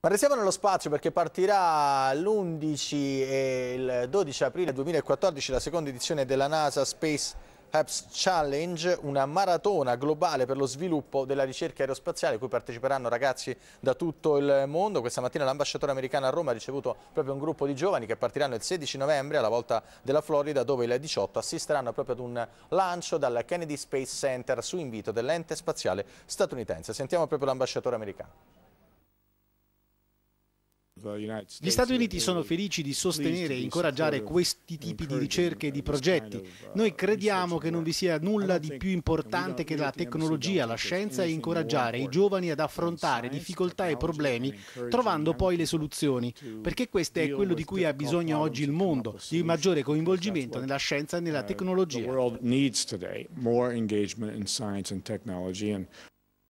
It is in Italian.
Ma restiamo nello spazio perché partirà l'11 e il 12 aprile 2014 la seconda edizione della NASA Space Apps Challenge, una maratona globale per lo sviluppo della ricerca aerospaziale a cui parteciperanno ragazzi da tutto il mondo. Questa mattina l'ambasciatore americano a Roma ha ricevuto proprio un gruppo di giovani che partiranno il 16 novembre alla volta della Florida dove il 18 assisteranno proprio ad un lancio dal Kennedy Space Center su invito dell'ente spaziale statunitense. Sentiamo proprio l'ambasciatore americano. Gli Stati Uniti sono felici di sostenere e incoraggiare questi tipi di ricerche e di progetti. Uh, Noi crediamo che non vi sia nulla di più importante che la tecnologia, la scienza e incoraggiare i giovani ad affrontare difficoltà e problemi trovando poi le soluzioni, perché questo è quello di cui ha bisogno oggi il mondo, di maggiore coinvolgimento nella scienza e nella uh, tecnologia.